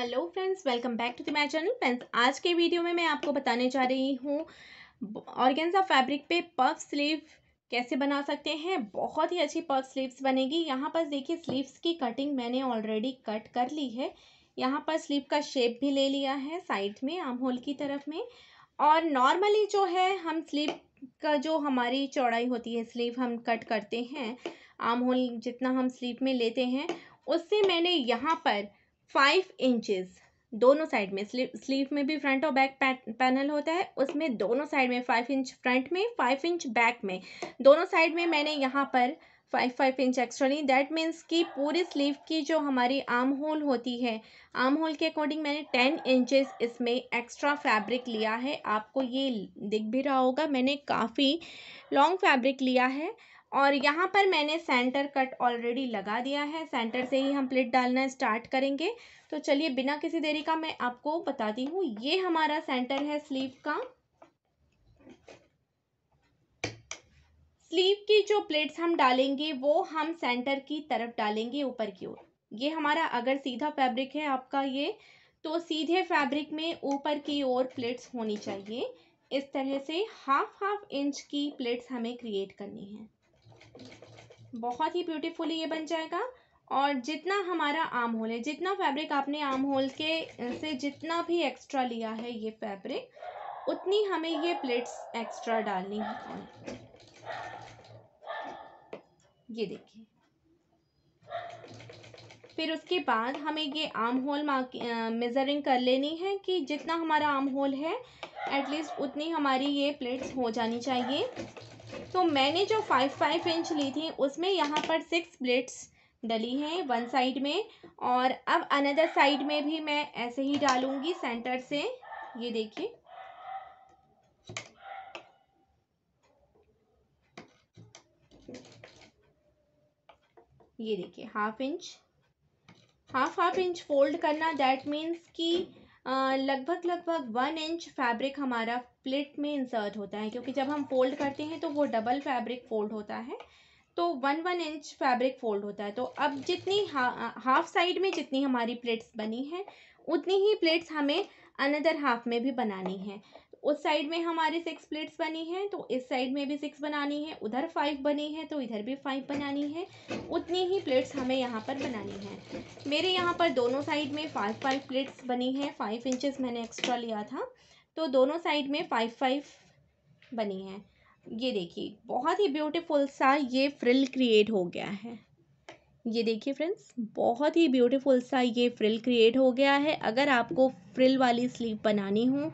hello friends welcome back to the my channel friends आज के video में मैं आपको बताने जा रही हूँ ऑर्गेन्जा फैब्रिक पे पफ स्लीव कैसे बना सकते हैं बहुत ही अच्छी पफ स्लीव्स बनेगी यहाँ पर देखिए स्लीव्स की कटिंग मैंने ऑलरेडी कट कर ली है यहाँ पर स्लीव का शेप भी ले लिया है साइड में आम होल की तरफ में और नॉर्मली जो है हम स्लीव का जो हमारी चौड़ाई होती है स्लीव हम कट करते हैं आम होल जितना हम स्लीव में लेते हैं उससे मैंने यहाँ पर फाइव इंचेस दोनों साइड में स्लीव स्लीव में भी फ्रंट और बैक पैनल होता है उसमें दोनों साइड में फाइव इंच फ्रंट में फाइव इंच बैक में दोनों साइड में मैंने यहाँ पर फाइव फाइव इंच एक्स्ट्रा ली दैट मीन्स कि पूरी स्लीव की जो हमारी आर्म होल होती है आर्म होल के अकॉर्डिंग मैंने टेन इंचेस इसमें एक्स्ट्रा फैब्रिक लिया है आपको ये दिख भी रहा होगा मैंने काफ़ी लॉन्ग फैब्रिक लिया है और यहाँ पर मैंने सेंटर कट ऑलरेडी लगा दिया है सेंटर से ही हम प्लेट डालना स्टार्ट करेंगे तो चलिए बिना किसी देरी का मैं आपको बताती हूँ ये हमारा सेंटर है स्लीव का स्लीव की जो प्लेट्स हम डालेंगे वो हम सेंटर की तरफ डालेंगे ऊपर की ओर ये हमारा अगर सीधा फैब्रिक है आपका ये तो सीधे फैब्रिक में ऊपर की ओर प्लेट्स होनी चाहिए इस तरह से हाफ हाफ इंच की प्लेट्स हमें क्रिएट करनी है बहुत ही ब्यूटीफुली ये बन जाएगा और जितना हमारा आम होल है जितना फैब्रिक आपने आम होल के से जितना भी एक्स्ट्रा लिया है ये फैब्रिक उतनी हमें ये प्लेट्स एक्स्ट्रा डालनी है ये देखिए फिर उसके बाद हमें ये आम होल मेज़रिंग कर लेनी है कि जितना हमारा आम होल है एटलीस्ट उतनी हमारी ये प्लेट्स हो जानी चाहिए तो मैंने जो फाइव फाइव इंच ली थी उसमें यहाँ पर सिक्स प्लेट्स डली हैं वन साइड में और अब अनदर साइड में भी मैं ऐसे ही डालूंगी सेंटर से ये देखिए ये देखिए half inch half half inch fold करना दैट मीन्स कि लगभग लगभग वन इंच फैब्रिक हमारा प्लेट में इंसर्ट होता है क्योंकि जब हम फोल्ड करते हैं तो वो डबल फैब्रिक फोल्ड होता है तो one one inch fabric fold होता है तो अब जितनी हा, हाफ साइड में जितनी हमारी प्लेट्स बनी हैं उतनी ही प्लेट्स हमें अनदर हाफ में भी बनानी है उस साइड में हमारे सिक्स प्लेट्स बनी हैं तो इस साइड में भी सिक्स बनानी है उधर फाइव बनी है तो इधर भी फाइव बनानी है उतनी ही प्लेट्स हमें यहाँ पर बनानी है मेरे यहाँ पर दोनों साइड में फाइव फाइव प्लेट्स बनी हैं फाइव इंचेस मैंने एक्स्ट्रा लिया था तो दोनों साइड में फाइव फाइव बनी है ये देखिए बहुत ही ब्यूटिफुल सा ये फ्रिल क्रिएट हो गया है ये देखिए फ्रेंड्स बहुत ही ब्यूटीफुल सा ये फ्रिल क्रिएट हो गया है अगर आपको फ्रिल वाली स्लीव बनानी हो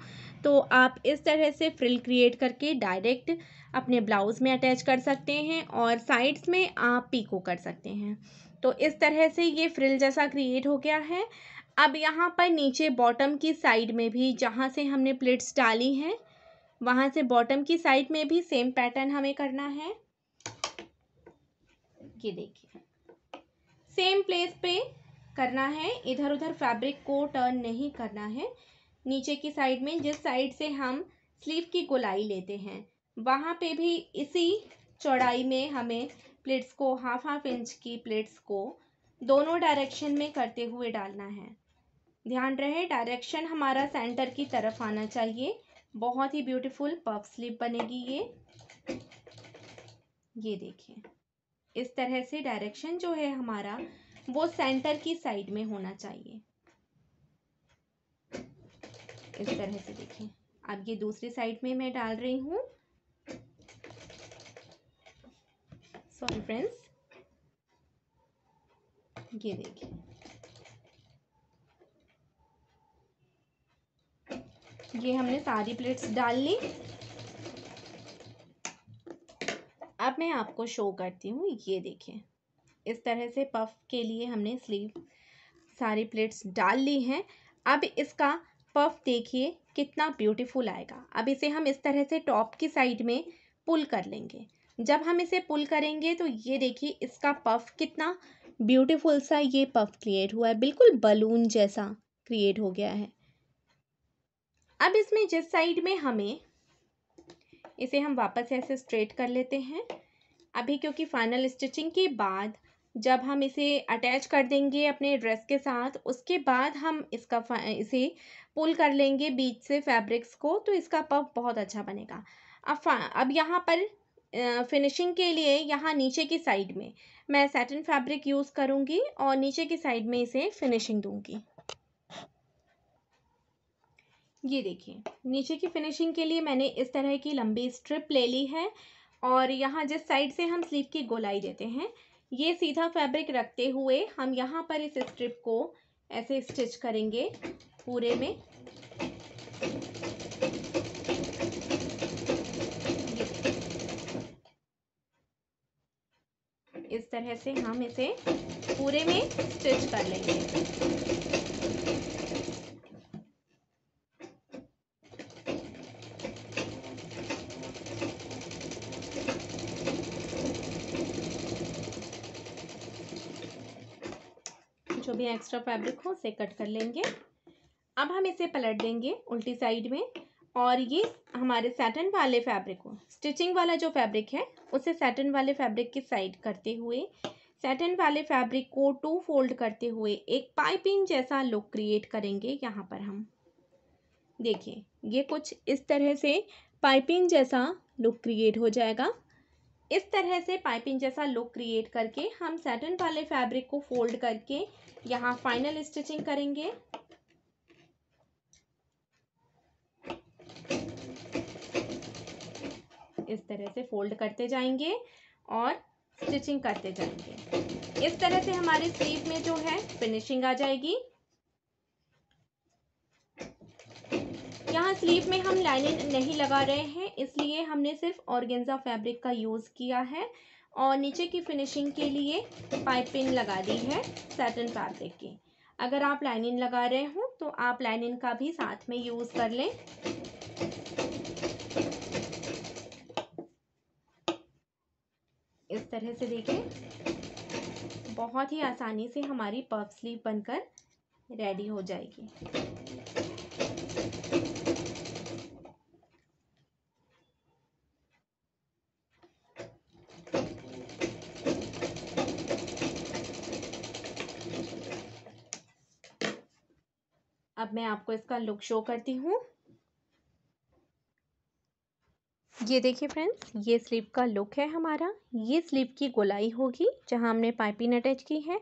तो आप इस तरह से फ्रिल क्रिएट करके डायरेक्ट अपने ब्लाउज़ में अटैच कर सकते हैं और साइड्स में आप पीको कर सकते हैं तो इस तरह से ये फ्रिल जैसा क्रिएट हो गया है अब यहाँ पर नीचे बॉटम की साइड में भी जहाँ से हमने प्लेट्स डाली हैं वहाँ से बॉटम की साइड में भी सेम पैटर्न हमें करना है ये देखिए सेम प्लेस पे करना है इधर उधर फैब्रिक को टर्न नहीं करना है नीचे की साइड में जिस साइड से हम स्लीव की गोलाई लेते हैं वहाँ पे भी इसी चौड़ाई में हमें प्लेट्स को हाफ हाफ इंच की प्लेट्स को दोनों डायरेक्शन में करते हुए डालना है ध्यान रहे डायरेक्शन हमारा सेंटर की तरफ आना चाहिए बहुत ही ब्यूटीफुल पफ स्लीव बनेगी ये ये देखिए इस तरह से डायरेक्शन जो है हमारा वो सेंटर की साइड में होना चाहिए इस तरह से देखें अब ये दूसरी साइड में मैं डाल रही हूँ सॉरी फ्रेंड्स ये देखिए ये हमने सारी प्लेट्स डाल ली अब मैं आपको शो करती हूँ ये देखिए इस तरह से पफ के लिए हमने स्लीव सारी प्लेट्स डाल ली हैं अब इसका पफ देखिए कितना ब्यूटीफुल आएगा अब इसे हम इस तरह से टॉप की साइड में पुल कर लेंगे जब हम इसे पुल करेंगे तो ये देखिए इसका पफ कितना ब्यूटीफुल सा ये पफ क्रिएट हुआ है बिल्कुल बलून जैसा क्रिएट हो गया है अब इसमें जिस साइड में हमें इसे हम वापस ऐसे स्ट्रेट कर लेते हैं अभी क्योंकि फाइनल स्टिचिंग के बाद जब हम इसे अटैच कर देंगे अपने ड्रेस के साथ उसके बाद हम इसका इसे पुल कर लेंगे बीच से फैब्रिक्स को तो इसका पफ बहुत अच्छा बनेगा अब अब यहाँ पर फिनिशिंग के लिए यहाँ नीचे की साइड में मैं सैटन फैब्रिक यूज़ करूँगी और नीचे की साइड में इसे फिनिशिंग दूँगी ये देखिए नीचे की फिनिशिंग के लिए मैंने इस तरह की लंबी स्ट्रिप ले ली है और यहाँ जिस साइड से हम स्लीव की गोलाई देते हैं ये सीधा फैब्रिक रखते हुए हम यहाँ पर इस स्ट्रिप को ऐसे स्टिच करेंगे पूरे में इस तरह से हम इसे पूरे में स्टिच कर लेंगे भी एक्स्ट्रा फैब्रिक हो उसे कट कर लेंगे अब हम इसे पलट देंगे उल्टी साइड में और ये हमारे सैटन वाले फैब्रिक को स्टिचिंग वाला जो फैब्रिक है उसे सैटन वाले फैब्रिक की साइड करते हुए सैटन वाले फैब्रिक को टू फोल्ड करते हुए एक पाइपिंग जैसा लुक क्रिएट करेंगे यहाँ पर हम देखिए ये कुछ इस तरह से पाइपिंग जैसा लुक क्रिएट हो जाएगा इस तरह से पाइपिंग जैसा लुक क्रिएट करके हम सैटन वाले फैब्रिक को फोल्ड करके यहाँ फाइनल स्टिचिंग करेंगे इस तरह से फोल्ड करते जाएंगे और स्टिचिंग करते जाएंगे इस तरह से हमारे स्लीव में जो है फिनिशिंग आ जाएगी यहाँ स्लीव में हम लाइनिंग नहीं लगा रहे हैं इसलिए हमने सिर्फ और फैब्रिक का यूज़ किया है और नीचे की फिनिशिंग के लिए पाइपिंग लगा दी है सैटन फैब्रिक की अगर आप लाइनिंग लगा रहे हो तो आप लाइनिंग का भी साथ में यूज़ कर लें इस तरह से देखें बहुत ही आसानी से हमारी पफ स्लीव बनकर रेडी हो जाएगी अब मैं आपको इसका लुक शो करती हूँ ये देखिए फ्रेंड्स ये स्लीव का लुक है हमारा ये स्लीव की गोलाई होगी जहाँ हमने पाइपिंग अटैच की है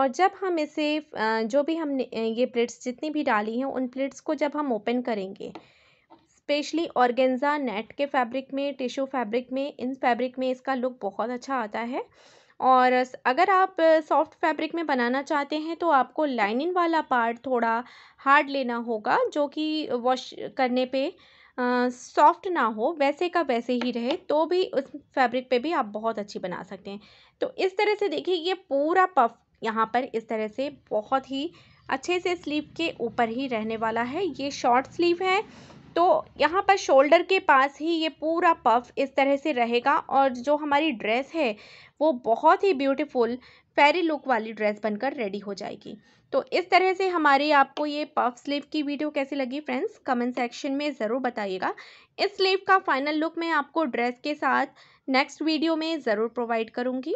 और जब हम इसे जो भी हमने ये प्लेट्स जितनी भी डाली हैं उन प्लेट्स को जब हम ओपन करेंगे स्पेशली ऑर्गेन्जा नेट के फैब्रिक में टिश्यू फैब्रिक में इन फैब्रिक में इसका लुक बहुत अच्छा आता है और अगर आप सॉफ़्ट फ़ैब्रिक में बनाना चाहते हैं तो आपको लाइनिंग वाला पार्ट थोड़ा हार्ड लेना होगा जो कि वॉश करने पे सॉफ्ट ना हो वैसे का वैसे ही रहे तो भी उस फैब्रिक पे भी आप बहुत अच्छी बना सकते हैं तो इस तरह से देखिए ये पूरा पफ यहाँ पर इस तरह से बहुत ही अच्छे से स्लीव के ऊपर ही रहने वाला है ये शॉर्ट स्लीव है तो यहाँ पर शोल्डर के पास ही ये पूरा पफ इस तरह से रहेगा और जो हमारी ड्रेस है वो बहुत ही ब्यूटीफुल फेरी लुक वाली ड्रेस बनकर रेडी हो जाएगी तो इस तरह से हमारी आपको ये पफ स्लीव की वीडियो कैसी लगी फ्रेंड्स कमेंट सेक्शन में ज़रूर बताइएगा इस स्लीव का फाइनल लुक मैं आपको ड्रेस के साथ नेक्स्ट वीडियो में ज़रूर प्रोवाइड करूँगी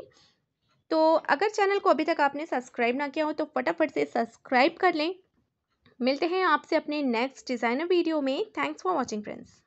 तो अगर चैनल को अभी तक आपने सब्सक्राइब ना किया हो तो फटाफट से सब्सक्राइब कर लें मिलते हैं आपसे अपने नेक्स्ट डिज़ाइनर वीडियो में थैंक्स फॉर वॉचिंग फ्रेंड्स